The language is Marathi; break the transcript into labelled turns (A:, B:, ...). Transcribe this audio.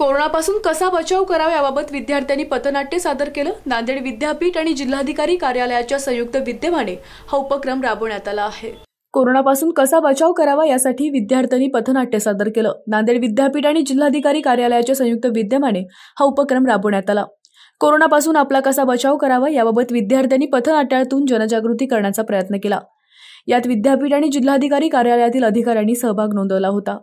A: कोरोनापासून कसा बचाव करावा याबाबत विद्यार्थ्यांनी पथनाट्य सादर केलं नांदेड विद्यापीठ आणि जिल्हाधिकारी कार्यालयाच्या संयुक्त विद्यमाने हा उपक्रम राबवण्यात आला आहे कोरोनापासून कसा बचाव करावा यासाठी विद्यार्थ्यांनी पथनाट्य सादर केलं नांदेड विद्यापीठ आणि जिल्हाधिकारी कार्यालयाच्या संयुक्त विद्यमाने हा उपक्रम राबवण्यात आला कोरोनापासून आपला कसा बचाव करावा याबाबत विद्यार्थ्यांनी पथनाट्यातून जनजागृती करण्याचा प्रयत्न केला यात विद्यापीठ आणि जिल्हाधिकारी कार्यालयातील अधिकाऱ्यांनी सहभाग नोंदवला होता